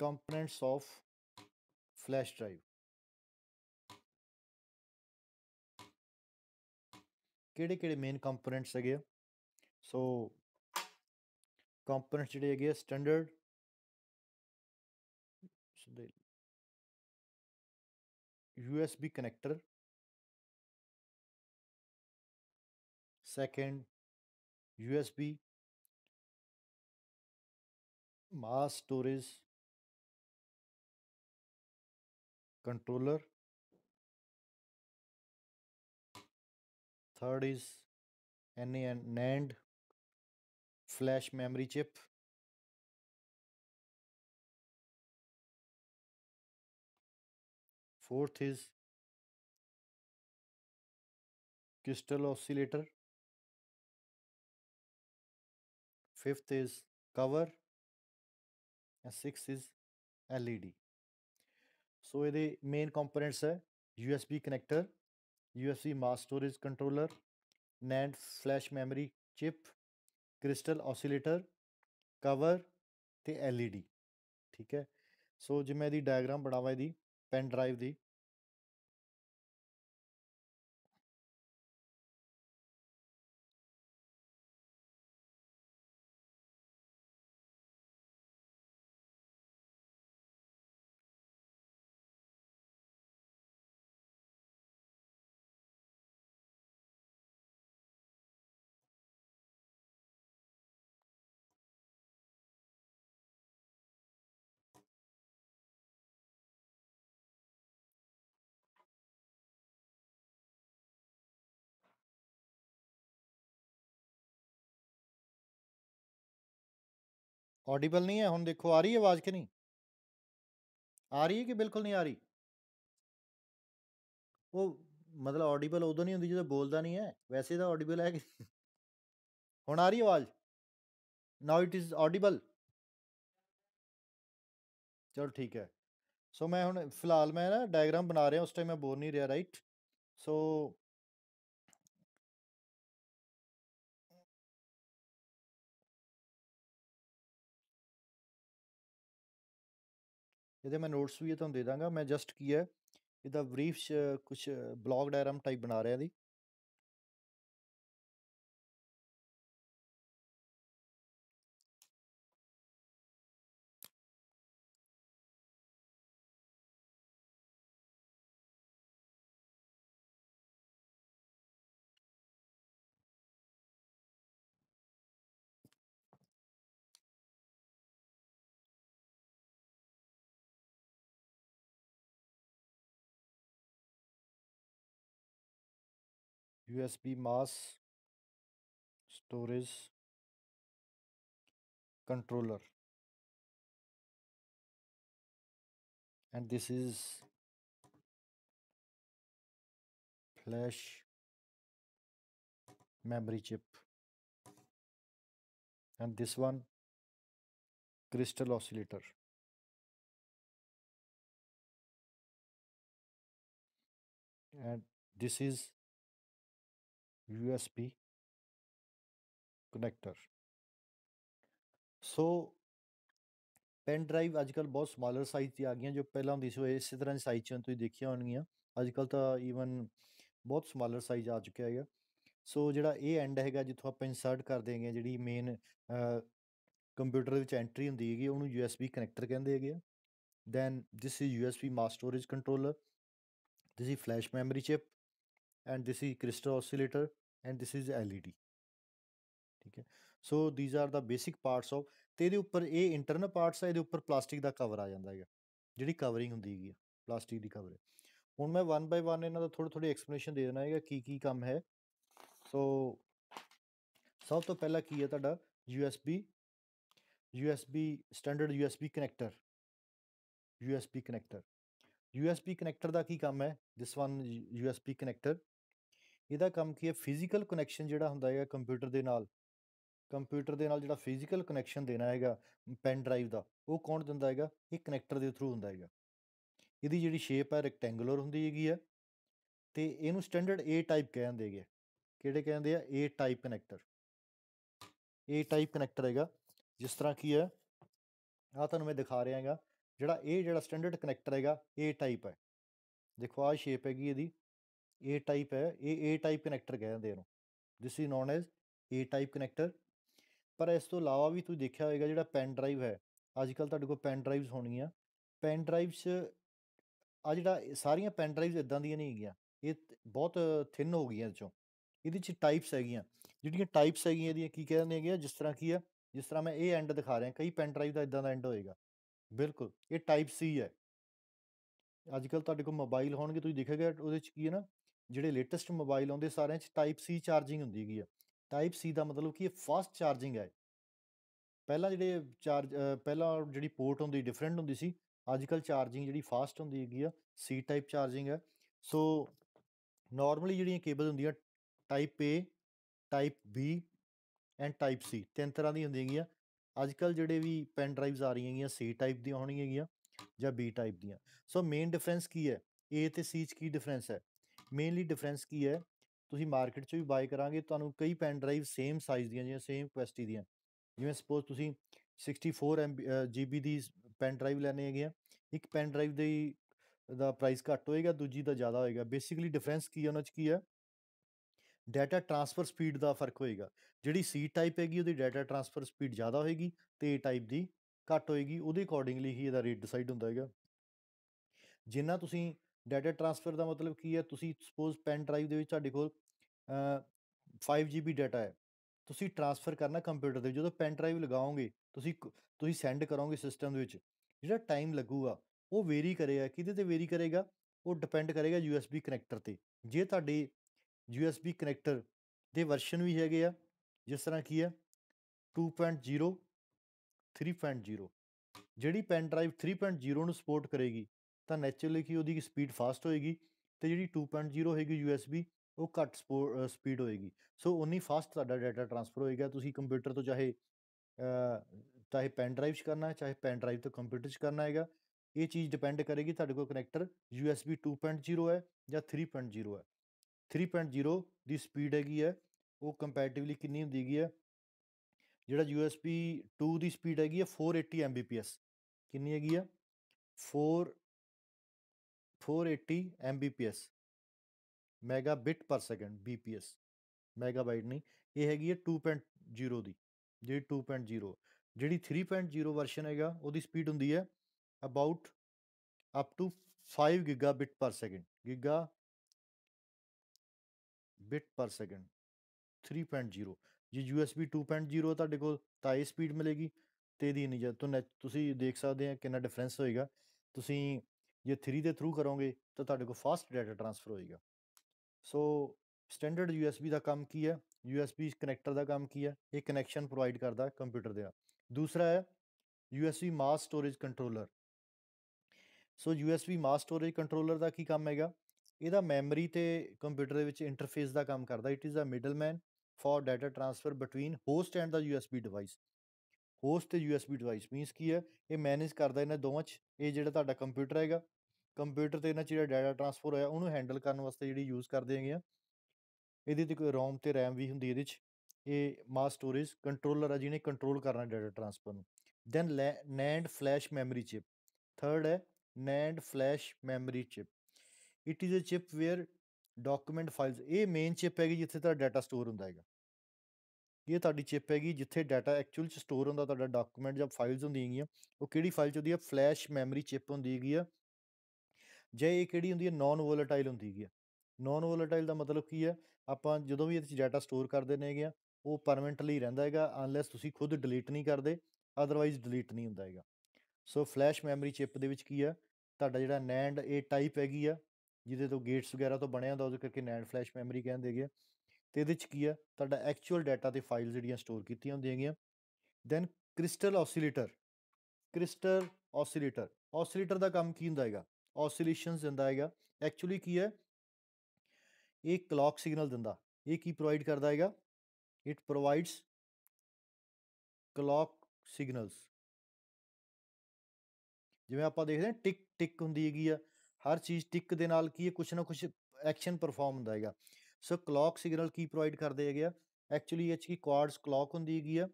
components of flash drive. ਕਿਹੜੇ ਕਿਹੜੇ main components ਹੈਗੇ ਸੋ ਕੰਪੋਨੈਂਟਸ ਜਿਹੜੇ ਹੈਗੇ standard USB connector second USB mass storage controller third is NA and NAND flash memory chip fourth is crystal oscillator fifth is cover and sixth is LED so ਇਹਦੇ main components ਹੈ USB connector USB mass storage controller NAND flash memory chip crystal oscillator cover ਤੇ LED ਠੀਕ ਹੈ ਸੋ ਜਿਵੇਂ ਇਹਦੀ diagram ਬਣਾਵਾ ਇਹਦੀ pen drive ਦੀ Audible नहीं है हम देखो आ रही है आवाज़ कि नहीं आ रही है कि बिल्कुल नहीं आ रही वो मतलब ऑडिबल ਉਦੋਂ ਨਹੀਂ ਹੁੰਦੀ ਜਦੋਂ ਬੋਲਦਾ ਨਹੀਂ ਹੈ ਵੈਸੇ ਤਾਂ ਆਡੀਬਲ ਹੈ ਹੁਣ ਆ ਰਹੀ ਆਵਾਜ਼ ਨਾਓ ਇਟ ਇਜ਼ ਆਡੀਬਲ ਚਲ ਠੀਕ ਹੈ ਸੋ ਮੈਂ ਹੁਣ ਫਿਲਹਾਲ ਮੈਂ ਨਾ ਡਾਇਗਰਾਮ ਬਣਾ ਰਿਹਾ ਉਸ ਟਾਈਮ ਮੈਂ ਬੋਲ ਨਹੀਂ ਰਿਹਾ ਰਾਈਟ ਸੋ ਇਹਦੇ ਮੈਂ ਨੋਟਸ ਵੀ ਤੁਹਾਨੂੰ ਦੇ ਦਾਂਗਾ ਮੈਂ ਜਸਟ ਕੀ ਹੈ ਇਹਦਾ ਬਰੀਫ ਕੁਝ ਬਲੌਗ ਡਾਇਗ੍ਰਾਮ ਟਾਈਪ ਬਣਾ ਰਿਹਾ ਦੀ USB mass storage controller and this is flash memory chip and this one crystal oscillator and this is USB connector so pen drive ਅੱਜਕੱਲ ਬਹੁਤ ਸਮਾਲਰ ਸਾਈਜ਼ ਦੀ ਆ ਗਈਆਂ ਜੋ ਪਹਿਲਾਂ ਹੁੰਦੀ ਸੀ ਉਹ ਇਸੇ ਤਰ੍ਹਾਂ ਦੀ ਸਾਈਜ਼ ਚ ਤੁਸੀਂ ਦੇਖਿਆ ਹੋਣਗੀਆਂ ਅੱਜਕੱਲ ਤਾਂ ਈਵਨ ਬਹੁਤ ਸਮਾਲਰ ਸਾਈਜ਼ ਆ ਚੁੱਕਿਆ ਹੈਗਾ ਸੋ ਜਿਹੜਾ ਇਹ ਐਂਡ ਹੈਗਾ ਜਿੱਥੋਂ ਆਪਾਂ ਇਨਸਰਟ ਕਰ ਦੇਗੇ ਜਿਹੜੀ ਮੇਨ ਕੰਪਿਊਟਰ ਵਿੱਚ ਐਂਟਰੀ ਹੁੰਦੀ ਹੈਗੀ ਉਹਨੂੰ USB ਕਨੈਕਟਰ ਕਹਿੰਦੇ ਹੈਗੇ then this is USB mass storage controller this is flash memory chip and this is crystal oscillator and this is LED ਠੀਕ ਹੈ so these are the basic parts of ਤੇ ਇਹਦੇ ਉੱਪਰ ਇਹ ਇੰਟਰਨਲ ਪਾਰਟਸ ਆ ਇਹਦੇ ਉੱਪਰ ਪਲਾਸਟਿਕ ਦਾ cover ਆ ਜਾਂਦਾ ਹੈਗਾ ਜਿਹੜੀ ਕਵਰਿੰਗ ਹੁੰਦੀ ਹੈਗੀ ਪਲਾਸਟਿਕ ਦੀ ਕਵਰ ਹੁਣ ਮੈਂ ਵਨ ਬਾਈ ਵਨ ਇਹਨਾਂ ਦਾ ਥੋੜੀ ਥੋੜੀ ਐਕਸਪਲੇਨੇਸ਼ਨ ਦੇ ਦੇਣਾ ਹੈਗਾ ਕੀ ਕੀ ਕੰਮ ਹੈ ਸੋ ਸਭ ਤੋਂ ਪਹਿਲਾਂ ਕੀ ਹੈ ਤੁਹਾਡਾ USB USB standard USB connector USB connector USB connector ਦਾ ਕੀ ਕੰਮ ਹੈ ਦਿਸ ਵਨ USB ਕਨੈਕਟਰ ਇਹਦਾ ਕੰਮ ਕੀ ਹੈ ਫਿਜ਼ੀਕਲ ਕਨੈਕਸ਼ਨ ਜਿਹੜਾ ਹੁੰਦਾ ਹੈਗਾ ਕੰਪਿਊਟਰ ਦੇ ਨਾਲ ਕੰਪਿਊਟਰ ਦੇ ਨਾਲ ਜਿਹੜਾ ਫਿਜ਼ੀਕਲ ਕਨੈਕਸ਼ਨ ਦੇਣਾ ਹੈਗਾ ਪੈਨ ਡਰਾਈਵ ਦਾ ਉਹ ਕੌਣ ਦਿੰਦਾ ਹੈਗਾ ਇਹ ਕਨੈਕਟਰ ਦੇ ਥਰੂ ਹੁੰਦਾ ਹੈਗਾ ਇਹਦੀ ਜਿਹੜੀ ਸ਼ੇਪ ਹੈ ਰੈਕਟੈਂਗੂਲਰ ਹੁੰਦੀ ਹੈਗੀ ਆ ਤੇ ਇਹਨੂੰ ਸਟੈਂਡਰਡ ਏ ਟਾਈਪ ਕਹਿੰਦੇ ਹੈਗੇ ਕਿਹੜੇ ਕਹਿੰਦੇ ਆ A type connector A type connector ਹੈਗਾ ਜਿਸ ਤਰ੍ਹਾਂ ਕੀ ਹੈ ਆ ਤੁਹਾਨੂੰ ਮੈਂ ਦਿਖਾ ਰਿਹਾ ਹੈਗਾ ਜਿਹੜਾ ਇਹ ਜਿਹੜਾ ਸਟੈਂਡਰਡ ਕਨੈਕਟਰ ਹੈਗਾ ਏ ਟਾਈਪ ਹੈ ਦੇਖੋ ਆ ਸ਼ੇਪ ਹੈਗੀ ਇਹਦੀ ਏ ਟਾਈਪ ਹੈ ਇਹ ਏ ਟਾਈਪ ਕਨੈਕਟਰ ਕਹਿੰਦੇ ਇਹਨੂੰ this is known as A type connector ਪਰ ਇਸ ਤੋਂ ਇਲਾਵਾ ਵੀ ਤੁਸੀਂ ਦੇਖਿਆ ਹੋਵੇਗਾ ਜਿਹੜਾ ਪੈਨ ਡਰਾਈਵ ਹੈ ਅੱਜ ਕੱਲ ਤੁਹਾਡੇ ਕੋਲ ਪੈਨ ਡਰਾਈਵਸ ਹੋਣਗੀਆਂ ਪੈਨ ਡਰਾਈਵਸ ਆ ਜਿਹੜਾ ਸਾਰੀਆਂ ਪੈਨ ਡਰਾਈਵਸ ਇਦਾਂ ਦੀਆਂ ਨਹੀਂ ਹੈਗੀਆਂ ਇਹ ਬਹੁਤ ਥਿਨ ਹੋ ਗਈਆਂ ਚੋਂ ਇਹਦੇ ਚ ਟਾਈਪਸ ਹੈਗੀਆਂ ਜਿਹੜੀਆਂ ਟਾਈਪਸ ਹੈਗੀਆਂ ਇਹਦੀਆਂ ਕੀ ਕਹਿੰਦੇ ਹੈਗੇ ਜਿਸ ਤਰ੍ਹਾਂ ਕੀ ਹੈ ਜਿਸ ਤਰ੍ਹਾਂ ਮੈਂ ਇਹ ਐਂਡ ਦਿਖਾ ਰਿਹਾ ਕਈ ਪੈਨ ਡਰਾਈਵ ਦਾ ਇਦਾਂ ਦਾ ਐਂਡ ਹੋਏਗਾ ਬਿਲਕੁਲ ਇਹ ਟਾਈਪ ਸੀ ਹੈ ਅੱਜ ਕੱਲ ਤੁਹਾਡੇ ਕੋਲ ਮੋਬਾਈਲ ਹੋਣਗੇ ਤੁਸੀਂ ਦੇਖੋਗੇ ਉਹਦੇ ਚ ਕੀ ਹੈ ਨਾ ਜਿਹੜੇ ਲੇਟੈਸਟ ਮੋਬਾਈਲ ਆਉਂਦੇ ਸਾਰਿਆਂ 'ਚ ਟਾਈਪ ਸੀ ਚਾਰਜਿੰਗ ਹੁੰਦੀ ਹੈਗੀ ਆ ਟਾਈਪ ਸੀ ਦਾ ਮਤਲਬ ਕੀ ਹੈ ਫਾਸਟ ਚਾਰਜਿੰਗ ਹੈ ਪਹਿਲਾਂ ਜਿਹੜੇ ਚਾਰਜ ਪਹਿਲਾਂ ਜਿਹੜੀ ਪੋਰਟ ਹੁੰਦੀ ਡਿਫਰੈਂਟ ਹੁੰਦੀ ਸੀ ਅੱਜ ਕੱਲ ਚਾਰਜਿੰਗ ਜਿਹੜੀ ਫਾਸਟ ਹੁੰਦੀ ਹੈਗੀ ਆ ਸੀ ਟਾਈਪ ਚਾਰਜਿੰਗ ਹੈ ਸੋ ਨਾਰਮਲੀ ਜਿਹੜੀਆਂ ਕੇਬਲ ਹੁੰਦੀਆਂ type A type B and type C ਤਿੰਨ ਤਰ੍ਹਾਂ ਦੀ ਹੁੰਦੀਆਂ ਹੈਗੀਆਂ ਅੱਜ ਕੱਲ ਜਿਹੜੇ ਵੀ ਪੈਨ ਡਰਾਈਵਸ ਆ ਰਹੀਆਂ ਹੈਗੀਆਂ C ਟਾਈਪ ਦੀਆਂ ਹੋਣਗੀਆਂ ਜਾਂ B ਟਾਈਪ ਦੀਆਂ ਸੋ ਮੇਨ ਡਿਫਰੈਂਸ ਕੀ ਹੈ A ਤੇ C 'ਚ ਕੀ ਡਿਫਰੈਂਸ ਹੈ ਮੇਨਲੀ ਡਿਫਰੈਂਸ ਕੀ ਹੈ ਤੁਸੀਂ ਮਾਰਕੀਟ 'ਚ ਵੀ ਬਾਈ ਕਰਾਂਗੇ ਤੁਹਾਨੂੰ ਕਈ ਪੈਨ ਡਰਾਈਵ ਸੇਮ ਸਾਈਜ਼ ਦੀਆਂ ਜਾਂ ਸੇਮ ਕੁਐਸਟੀ ਦੀਆਂ ਜਿਵੇਂ ਸਪੋਜ਼ ਤੁਸੀਂ 64 GB ਦੀ ਪੈਨ ਡਰਾਈਵ ਲੈਣੇ ਹੈਗੇ ਆ ਇੱਕ ਪੈਨ ਡਰਾਈਵ ਦੇ ਦਾ ਪ੍ਰਾਈਸ ਘੱਟ ਹੋਏਗਾ ਦੂਜੀ ਦਾ ਜ਼ਿਆਦਾ ਹੋਏਗਾ ਬੇਸਿਕਲੀ ਡਿਫਰੈਂਸ ਕੀ ਹੈ ਉਹਨਾਂ 'ਚ ਕੀ ਹੈ ਡਾਟਾ ਟਰਾਂਸਫਰ ਸਪੀਡ ਦਾ ਫਰਕ ਹੋਏਗਾ ਜਿਹੜੀ ਸੀ ਟਾਈਪ ਹੈਗੀ ਉਹਦੀ ਡਾਟਾ ਟਰਾਂਸਫਰ ਸਪੀਡ ਜ਼ਿਆਦਾ ਹੋਏਗੀ ਤੇ ਏ ਟਾਈਪ ਦੀ ਘੱਟ ਹੋਏਗੀ ਉਹਦੇ ਅਕੋਰਡਿੰਗਲੀ ਹੀ ਇਹਦਾ ਰੇਟ ਡਿਸਾਈਡ ਹੁੰਦਾ ਹੈਗਾ ਜਿੰਨਾ ਤੁਸੀਂ ਡਾਟਾ ਟਰਾਂਸਫਰ ਦਾ ਮਤਲਬ ਕੀ ਹੈ ਤੁਸੀਂ ਸਪੋਜ਼ ਪੈਨ ਡਰਾਈਵ ਦੇ ਵਿੱਚ ਤੁਹਾਡੇ ਕੋਲ 5GB ਡਾਟਾ ਹੈ ਤੁਸੀਂ ਟਰਾਂਸਫਰ ਕਰਨਾ ਕੰਪਿਊਟਰ ਦੇ ਜਦੋਂ ਪੈਨ ਡਰਾਈਵ ਲਗਾਓਗੇ ਤੁਸੀਂ ਤੁਸੀਂ ਸੈਂਡ ਕਰੋਗੇ ਸਿਸਟਮ ਦੇ ਵਿੱਚ ਜਿਹੜਾ ਟਾਈਮ ਲੱਗੂਗਾ ਉਹ ਵੇਰੀ ਕਰੇਗਾ ਕਿਹਦੇ ਤੇ ਵੇਰੀ ਕਰੇਗਾ ਉਹ ਡਿਪੈਂਡ ਕਰੇਗਾ USB ਕਨੈਕਟਰ ਤੇ ਜੇ ਤੁਹਾਡੇ USB ਕਨੈਕਟਰ ਦੇ ਵਰਸ਼ਨ ਵੀ ਹੈਗੇ ਆ ਜਿਸ ਤਰ੍ਹਾਂ ਕੀ ਹੈ 2.0 3.0 ਜਿਹੜੀ ਪੈਨ ਡਰਾਈਵ 3.0 ਨੂੰ ਸਪੋਰਟ ਕਰੇਗੀ तो नैचुरली कि वो स्पीड फास्ट होएगी तो जी टू पॉइंट जीरो हैगी यू एस बी वो घट स्पो स्पीड होएगी सो उन्नी फास्ट डाटा ट्रांसफर होएगा तुम कंप्यूटर तो चाहे चाहे पेन ड्राइव करना चाहे पेन ड्राइव तो कंप्यूटर से करना है ये चीज़ डिपेंड करेगी थोड़े को connector U S B two point zero है या थ्री पॉइंट जीरो है थ्री पॉइंट जीरो की स्पीड हैगी है वो कंपैरेटिवली कि होंगी है जोड़ा यू एस बी टू की स्पीड हैगी four eighty M B P S कि four 480 Mbps megabit per second BPS ਮੈਗਾਬਾਈਟ ਨਹੀਂ ਇਹ ਹੈਗੀ ਹੈ 2.0 ਦੀ ਜਿਹੜੀ 2.0 ਜਿਹੜੀ 3.0 ਵਰਸ਼ਨ ਹੈਗਾ ਉਹਦੀ ਸਪੀਡ ਹੁੰਦੀ ਹੈ about up to 5 gigabit per second gigabit per second 3.0 ਜੇ USB 2.0 ਤੁਹਾਡੇ ਕੋਲ ਤਾਂ ਇਹ ਸਪੀਡ ਮਿਲੇਗੀ ਤੇ ਦੀ ਨਹੀਂ ਜਦ ਤੁਸੀਂ ਦੇਖ ਸਕਦੇ ਆ ਕਿੰਨਾ ਡਿਫਰੈਂਸ ਹੋਏਗਾ ਤੁਸੀਂ ਜੇ 3 ਦੇ ਥਰੂ ਕਰੋਗੇ ਤਾਂ ਤੁਹਾਡੇ ਕੋਲ ਫਾਸਟ ਡਾਟਾ ਟ੍ਰਾਂਸਫਰ ਹੋਏਗਾ ਸੋ ਸਟੈਂਡਰਡ ਯੂਐਸਬੀ ਦਾ ਕੰਮ ਕੀ ਹੈ USB ਕਨੈਕਟਰ ਦਾ ਕੰਮ ਕੀ ਹੈ ਇਹ ਕਨੈਕਸ਼ਨ ਪ੍ਰੋਵਾਈਡ ਕਰਦਾ ਕੰਪਿਊਟਰ ਦੇ ਨਾਲ ਦੂਸਰਾ ਹੈ USB mass storage controller so USB mass storage controller ਦਾ ਕੀ ਕੰਮ ਹੈਗਾ ਇਹਦਾ ਮੈਮਰੀ ਤੇ ਕੰਪਿਊਟਰ ਦੇ ਵਿੱਚ ਇੰਟਰਫੇਸ ਦਾ ਕੰਮ ਕਰਦਾ it is a middleman for data transfer between host and the USB device host ਤੇ ਯੂਐਸਬੀ ਡਿਵਾਈਸ ਮੀਨਸ ਕੀ ਹੈ ਇਹ ਮੈਨੇਜ ਕਰਦਾ ਇਹਨਾਂ ਦੋਵਾਂ 'ਚ ਇਹ ਜਿਹੜਾ ਤੁਹਾਡਾ ਕੰਪਿਊਟਰ ਹੈਗਾ ਕੰਪਿਊਟਰ ਤੇ ਇਹਨਾਂ 'ਚ ਜਿਹੜਾ ਡਾਟਾ ਟਰਾਂਸਫਰ ਹੋਇਆ ਉਹਨੂੰ ਹੈਂਡਲ ਕਰਨ ਵਾਸਤੇ ਜਿਹੜੀ ਯੂਜ਼ ਕਰਦੇ ਹੈਗੇ ਆ ਇਹਦੇ ਤੇ ਕੋਈ ਰੋਮ ਤੇ ਰੈਮ ਵੀ ਹੁੰਦੀ ਇਹਦੇ 'ਚ ਇਹ ਮਾਸ ਸਟੋਰੇਜ ਕੰਟਰੋਲਰ ਆ ਜਿਹਨੇ ਕੰਟਰੋਲ ਕਰਨਾ ਡਾਟਾ ਟਰਾਂਸਫਰ ਨੂੰ then NAND flash memory chip third ਹੈ NAND flash memory chip it is a chip where document files ਇਹ ਮੇਨ ਚਿਪ ਹੈਗੀ ਜਿੱਥੇ ਤੁਹਾਡਾ ਡਾਟਾ ਸਟੋਰ ਹੁੰਦਾ ਹੈਗਾ ਇਹ ਤੁਹਾਡੀ ਚਿਪ ਹੈਗੀ ਜਿੱਥੇ ਡਾਟਾ ਐਕਚੁਅਲ ਚ ਸਟੋਰ ਹੁੰਦਾ ਤੁਹਾਡਾ ਡਾਕੂਮੈਂਟ ਜਾਂ ਫਾਈਲਸ ਹੁੰਦੀਆਂ ਹੈਗੀਆਂ ਉਹ ਕਿਹੜੀ ਫਾਈਲ ਚ ਹੁੰਦੀ ਹੈ ਫਲੈਸ਼ ਮੈਮਰੀ ਚਿਪ ਹੁੰਦੀ ਹੈਗੀ ਆ ਜੇ ਇਹ ਕਿਹੜੀ ਹੁੰਦੀ ਹੈ ਨਾਨ ਵੋਲੇਟਾਈਲ ਹੁੰਦੀ ਹੈਗੀ ਆ ਨਾਨ ਵੋਲੇਟਾਈਲ ਦਾ ਮਤਲਬ ਕੀ ਹੈ ਆਪਾਂ ਜਦੋਂ ਵੀ ਇਹਦੇ ਚ ਡਾਟਾ ਸਟੋਰ ਕਰਦੇ ਨੇਗੇ ਆ ਉਹ ਪਰਮਨੈਂਟਲੀ ਰਹਿੰਦਾ ਹੈਗਾ ਅਨਲੈਸ ਤੁਸੀਂ ਖੁਦ ਡਿਲੀਟ ਨਹੀਂ ਕਰਦੇ ਆਦਰਵਾਇਜ਼ ਡਿਲੀਟ ਨਹੀਂ ਹੁੰਦਾ ਹੈਗਾ ਸੋ ਫਲੈਸ਼ ਮੈਮਰੀ ਚਿਪ ਦੇ ਵਿੱਚ ਕੀ ਆ ਤੁਹਾਡਾ ਜਿਹੜਾ ਨੈਂਡ ਇਹ ਟਾਈਪ ਹੈਗੀ ਆ ਜਿਹਦੇ ਤੋਂ ਗੇਟਸ ਵਗੈਰਾ ਤੋਂ ਬਣਿਆ ਹੁੰਦਾ ਉਹਦੇ ਕਰਕੇ ਨੈਂਡ ਫਲੈਸ਼ ਮੈਮਰੀ ਕਹਿੰਦੇ ਹੈਗੇ ਤੇ ਇਹਦੇ ਚ ਕੀ ਆ ਤੁਹਾਡਾ ਐਕਚੁਅਲ ਡਾਟਾ ਤੇ ਫਾਈਲ ਜਿਹੜੀਆਂ ਸਟੋਰ ਕੀਤੀਆਂ ਹੁੰਦੀਆਂ ਗਿਆ then crystal oscillator crystal oscillator oscillator ਦਾ ਕੰਮ ਕੀ ਹੁੰਦਾ ਹੈਗਾ ਆਸਿਲੇਸ਼ਨਸ ਦਿੰਦਾ ਹੈਗਾ ਐਕਚੁਅਲੀ ਕੀ ਹੈ ਇਹ ਕਲੌਕ ਸਿਗਨਲ ਦਿੰਦਾ ਇਹ ਕੀ ਪ੍ਰੋਵਾਈਡ ਕਰਦਾ ਹੈਗਾ ਇਟ ਪ੍ਰੋਵਾਈਡਸ ਕਲੌਕ ਸਿਗਨਲਸ ਜਿਵੇਂ ਆਪਾਂ ਦੇਖਦੇ ਹਾਂ ਟਿਕ ਟਿਕ ਹੁੰਦੀ ਹੈਗੀ ਆ ਹਰ ਚੀਜ਼ ਟਿਕ ਦੇ ਨਾਲ ਕੀ ਹੈ ਕੁਛ ਨਾ ਕੁਛ ਐਕਸ਼ਨ ਪਰਫਾਰਮ ਹੁੰਦਾ ਹੈਗਾ ਸੋ ਕਲੌਕ ਸਿਗਨਲ ਕੀ ਪ੍ਰੋਵਾਈਡ ਕਰਦੇ ਹੈਗੇ ਆ ਐਕਚੁਅਲੀ ਇਹ ਚ ਕੀ ਕੁਆਰਟਸ ਕਲੌਕ ਹੁੰਦੀ ਹੈਗੀ ਆ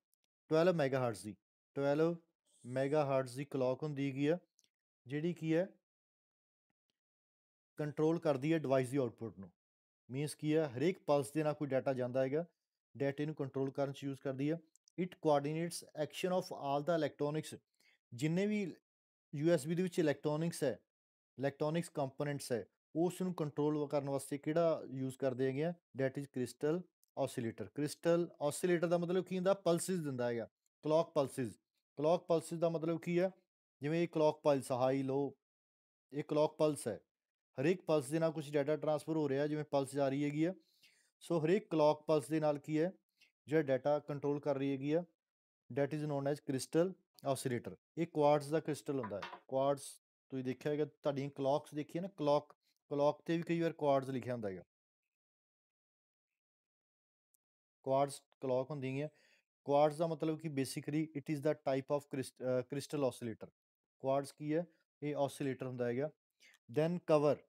12 ਮੈਗਾਹਰਟਜ਼ ਦੀ 12 ਮੈਗਾਹਰਟਜ਼ ਦੀ ਕਲੌਕ ਹੁੰਦੀ ਹੈਗੀ ਆ ਜਿਹੜੀ ਕੀ ਹੈ ਕੰਟਰੋਲ ਕਰਦੀ ਹੈ ਡਿਵਾਈਸ ਦੀ ਆਉਟਪੁੱਟ ਨੂੰ ਮੀਨਸ ਕੀ ਹੈ ਹਰੇਕ ਪਲਸ ਦੇ ਨਾਲ ਕੋਈ ਡਾਟਾ ਜਾਂਦਾ ਹੈਗਾ ਡਾਟੇ ਨੂੰ ਕੰਟਰੋਲ ਕਰਨ ਚ ਯੂਜ਼ ਕਰਦੀ ਹੈ it coordinates action of all the electronics ਜਿੰਨੇ ਵੀ ਯੂਐਸਬੀ ਦੇ ਵਿੱਚ ਇਲੈਕਟ੍ਰੋਨਿਕਸ ਹੈ ਇਲੈਕਟ੍ਰੋਨਿਕਸ ਕੰਪੋਨੈਂਟਸ ਹੈ ਉਸ ਨੂੰ ਕੰਟਰੋਲ ਕਰਨ ਵਾਸਤੇ ਕਿਹੜਾ ਯੂਜ਼ ਕਰਦੇ ਹੈਗੇ ਆ that is crystal oscillator crystal oscillator ਦਾ ਮਤਲਬ ਕੀ ਹੁੰਦਾ ਪਲਸਿਸ ਦਿੰਦਾ ਹੈਗਾ ਕਲੌਕ ਪਲਸਿਸ ਕਲੌਕ ਪਲਸਿਸ ਦਾ ਮਤਲਬ ਕੀ ਹੈ ਜਿਵੇਂ ਇਹ ਕਲੌਕ ਪਲਸ ਹਾਈ ਲੋ ਇਹ ਕਲੌਕ ਪਲਸ ਹੈ ਹਰੇਕ ਪਲਸ ਦੇ ਨਾਲ ਕੁਝ ਡਾਟਾ ਟਰਾਂਸਫਰ ਹੋ ਰਿਹਾ ਜਿਵੇਂ ਪਲਸ ਜਾ ਰਹੀ ਹੈਗੀ ਆ ਸੋ ਹਰੇਕ ਕਲੌਕ ਪਲਸ ਦੇ ਨਾਲ ਕੀ ਹੈ ਜਿਹੜਾ ਡਾਟਾ ਕੰਟਰੋਲ ਕਰ ਰਹੀ ਹੈਗੀ ਆ that is known as crystal oscillator ਇਹ ਕੁਆਰਟਸ ਦਾ ਕ੍ਰਿਸਟਲ ਹੁੰਦਾ ਹੈ ਕੁਆਰਟਸ ਤੁਸੀਂ ਦੇਖਿਆ ਹੈਗਾ ਤੁਹਾਡੀਆਂ ਕਲੌਕਸ ਦੇਖੀਆਂ ਨਾ ਕਲੌਕ ਕਲੌਕ ਤੇ ਵੀ ਕਈ ਵਾਰ ਕੁਆਰਟਜ਼ ਲਿਖਿਆ ਹੁੰਦਾ ਹੈਗਾ ਕੁਆਰਟਜ਼ ਕਲੌਕ ਹੁੰਦੀ ਹੈ ਕੁਆਡਸ ਦਾ ਮਤਲਬ ਕਿ basically it is the type of crystal oscillator quartz ਕੀ ਹੈ ਇਹ ਆਸਿਲੇਟਰ ਹੁੰਦਾ ਹੈਗਾ ਦੈਨ ਕਵਰ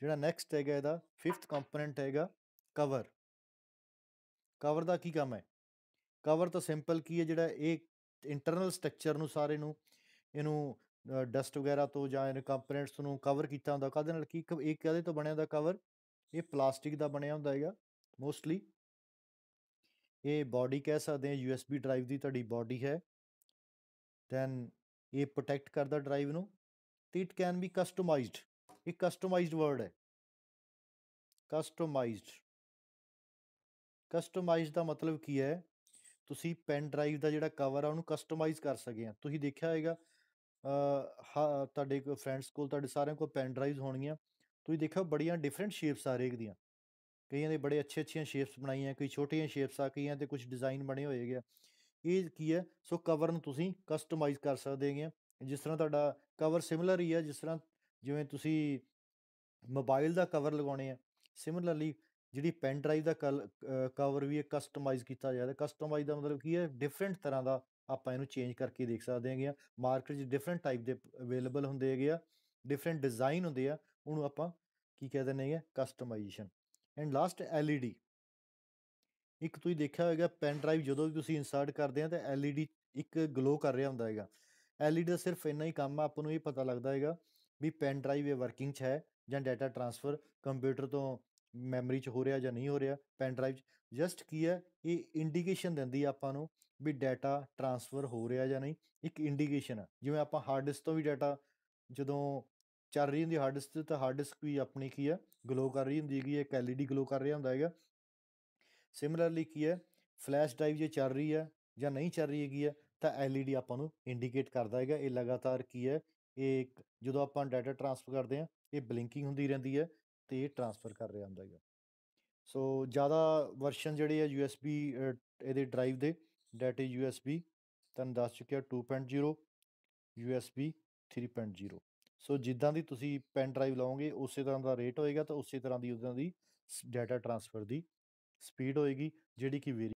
ਜਿਹੜਾ ਨੈਕਸਟ ਹੈਗਾ ਇਹਦਾ 5th ਕੰਪੋਨੈਂਟ ਹੈਗਾ ਕਵਰ ਕਵਰ ਦਾ ਕੀ ਕੰਮ ਹੈ ਕਵਰ ਤਾਂ ਸਿੰਪਲ ਕੀ ਹੈ ਜਿਹੜਾ ਇਹ ਇੰਟਰਨਲ ਸਟਰਕਚਰ ਨੂੰ ਸਾਰੇ ਨੂੰ ਇਹਨੂੰ ਡਸਟ ਵਗੈਰਾ ਤੋਂ ਜਾਂ ਇਹਨਾਂ ਕੰਪੋਨੈਂਟਸ ਨੂੰ ਕਵਰ ਕੀਤਾ ਹੁੰਦਾ ਕਾਦੇ ਨਾਲ ਕੀ ਇਹ ਕਾਦੇ ਤੋਂ ਬਣਿਆ ਹੁੰਦਾ ਕਵਰ ਇਹ ਪਲਾਸਟਿਕ ਦਾ ਬਣਿਆ ਹੁੰਦਾ ਹੈਗਾ ਮੋਸਟਲੀ ਇਹ ਬਾਡੀ ਕਹਿ ਸਕਦੇ ਆ ਯੂਐਸਬੀ ਡਰਾਈਵ ਦੀ ਤੁਹਾਡੀ ਬਾਡੀ ਹੈ ਦੈਨ ਇਹ ਪ੍ਰੋਟੈਕਟ ਕਰਦਾ ਡਰਾਈਵ ਨੂੰ ਤੇ ਇਟ ਕੈਨ ਬੀ ਕਸਟਮਾਈਜ਼ਡ ਇਹ ਕਸਟਮਾਈਜ਼ਡ ਵਰਡ ਹੈ ਕਸਟਮਾਈਜ਼ਡ ਕਸਟਮਾਈਜ਼ ਦਾ ਮਤਲਬ ਕੀ ਹੈ ਤੁਸੀਂ ਪੈਨ ਡਰਾਈਵ ਦਾ ਜਿਹੜਾ ਕਵਰ ਆ ਉਹਨੂੰ ਕਸਟਮਾਈਜ਼ ਕਰ ਸਕਦੇ ਆ ਤੁਸੀਂ ਦੇਖਿਆ ਹੋਵੇਗਾ ਤੁਹਾਡੇ ਫਰੈਂਡਸ ਕੋਲ ਤੁਹਾਡੇ ਸਾਰਿਆਂ ਕੋਲ ਪੈਨ ਡਰਾਈਵਸ ਹੋਣਗੀਆਂ ਤੁਸੀਂ ਦੇਖੋ ਬੜੀਆਂ ਡਿਫਰੈਂਟ ਸ਼ੇਪਸ ਆ ਰਹੀਆਂ ਦੀਆਂ ਕਈਆਂ ਦੇ ਬੜੇ ਅੱਛੇ ਅੱਛੀਆਂ ਸ਼ੇਪਸ ਬਣਾਈਆਂ ਕੋਈ ਛੋਟੀਆਂ ਸ਼ੇਪਸ ਆ ਕਈਆਂ ਤੇ ਕੁਝ ਡਿਜ਼ਾਈਨ ਬਣੇ ਹੋਏ ਗਿਆ ਇਹ ਕੀ ਹੈ ਸੋ ਕਵਰ ਨੂੰ ਤੁਸੀਂ ਕਸਟਮਾਈਜ਼ ਕਰ ਸਕਦੇ ਹੋ ਜਿਸ ਤਰ੍ਹਾਂ ਤੁਹਾਡਾ ਕਵਰ ਸਿਮਿਲਰ ਹੀ ਹੈ ਜਿਸ ਤਰ੍ਹਾਂ ਜਿਵੇਂ ਤੁਸੀਂ ਮੋਬਾਈਲ ਦਾ ਕਵਰ ਲਗਾਉਣੇ ਆ ਸਿਮਿਲਰਲੀ ਜਿਹੜੀ ਪੈਨ ਡਰਾਈਵ ਦਾ ਕਵਰ ਵੀ ਇਹ ਕਸਟਮਾਈਜ਼ ਕੀਤਾ ਜਾ ਕਸਟਮਾਈਜ਼ ਦਾ ਮਤਲਬ ਕੀ ਹੈ ਡਿਫਰੈਂਟ ਤਰ੍ਹਾਂ ਦਾ ਆਪਾਂ ਇਹਨੂੰ ਚੇਂਜ ਕਰਕੇ ਦੇਖ ਸਕਦੇ ਹਾਂ ਗਿਆ ਮਾਰਕੀਟ 'ਚ ਡਿਫਰੈਂਟ ਟਾਈਪ ਦੇ ਅਵੇਲੇਬਲ ਹੁੰਦੇ ਹੈਗੇ ਆ ਡਿਫਰੈਂਟ ਡਿਜ਼ਾਈਨ ਹੁੰਦੇ ਆ ਉਹਨੂੰ ਆਪਾਂ ਕੀ ਕਹਿੰਦੇ ਨੇ ਕਸਟਮਾਈਜੇਸ਼ਨ ਐਂਡ ਲਾਸਟ ਐਲਈਡੀ ਇੱਕ ਤੁਸੀਂ ਦੇਖਿਆ ਹੋਵੇਗਾ ਪੈਨ ਡਰਾਈਵ ਜਦੋਂ ਵੀ ਤੁਸੀਂ ਇਨਸਰਟ ਕਰਦੇ ਆ ਤਾਂ ਐਲਈਡੀ ਇੱਕ ਗਲੋ ਕਰ ਰਿਹਾ ਹੁੰਦਾ ਹੈਗਾ ਐਲਈਡੀ ਦਾ ਸਿਰਫ ਇੰਨਾ ਹੀ ਕੰਮ ਆ ਆਪਾਂ ਨੂੰ ਇਹ ਪਤਾ ਲੱਗਦਾ ਹੈਗਾ ਵੀ ਪੈਨ ਡਰਾਈਵ ਇਹ ਵਰਕਿੰਗ 'ਚ ਹੈ ਜਾਂ ਡਾਟਾ ਟਰਾਂਸਫਰ ਕੰਪਿਊਟਰ ਤੋਂ ਮੈਮਰੀ 'ਚ ਹੋ ਰਿਹਾ ਜਾਂ ਨਹੀਂ ਹੋ ਰਿਹਾ ਪੈਨ ਡਰਾਈਵ 'ਚ ਜਸਟ ਕੀ ਹੈ ਇਹ ਇੰਡੀਕੇਸ਼ਨ ਦਿੰਦੀ ਆ ਆਪਾਂ ਨੂੰ ਵੀ ਡਾਟਾ ਟਰਾਂਸਫਰ ਹੋ ਰਿਹਾ ਜਾਂ ਨਹੀਂ ਇੱਕ ਇੰਡੀਕੇਸ਼ਨ ਹੈ ਜਿਵੇਂ ਆਪਾਂ ਹਾਰਡ ਡਿਸਕ ਤੋਂ ਵੀ ਡਾਟਾ ਜਦੋਂ ਚੱਲ ਰਹੀ ਹੁੰਦੀ ਹਾਰਡ ਡਿਸਕ ਤੇ ਤਾਂ ਹਾਰਡ ਡਿਸਕ ਵੀ ਆਪਣੀ ਕੀ ਹੈ ਗਲੋ ਕਰ ਰਹੀ ਹੁੰਦੀ ਹੈਗੀ ਇੱਕ ਐਲਈਡੀ ਗਲੋ ਕਰ ਰਿਹਾ ਹੁੰਦਾ ਹੈਗਾ ਸਿਮਿਲਰਲੀ ਕੀ ਹੈ ਫਲੈਸ਼ ਡਰਾਈਵ ਜੇ ਚੱਲ ਰਹੀ ਹੈ ਜਾਂ ਨਹੀਂ ਚੱਲ ਰਹੀ ਹੈਗੀ ਤਾਂ ਐਲਈਡੀ ਆਪਾਂ ਨੂੰ ਇੰਡੀਕੇਟ ਕਰਦਾ ਹੈਗਾ ਇਹ ਲਗਾਤਾਰ ਕੀ ਹੈ ਇਹ ਜਦੋਂ ਆਪਾਂ ਡਾਟਾ ਟਰਾਂਸਫਰ ਕਰਦੇ ਆ ਇਹ ਬਲਿੰਕਿੰਗ ਹੁੰਦੀ ਰਹਿੰਦੀ ਹੈ ਤੇ ਇਹ ਟਰਾਂਸਫਰ ਕਰ ਰਿਹਾ ਹੁੰਦਾ ਹੈਗਾ ਸੋ ਜ਼ਿਆਦਾ ਵਰਸ਼ਨ ਜਿਹੜੇ ਆ USB ਇਹਦੇ ਡਰਾਈਵ ਦੇ that is USB ਤੁਹਾਨੂੰ ਦੱਸ ਚੁੱਕਿਆ 2.0 USB 3.0 ਸੋ ਜਿੱਦਾਂ ਦੀ ਤੁਸੀਂ ਪੈਨ ਡਰਾਈਵ ਲਾਓਗੇ ਉਸੇ ਤਰ੍ਹਾਂ ਦਾ ਰੇਟ ਹੋਏਗਾ ਤਾਂ ਉਸੇ ਤਰ੍ਹਾਂ ਦੀ ਉਹਨਾਂ ਦੀ ਡਾਟਾ ਟਰਾਂਸਫਰ ਦੀ ਸਪੀਡ ਹੋਏਗੀ ਜਿਹੜੀ ਕਿ ਵੇਰੀ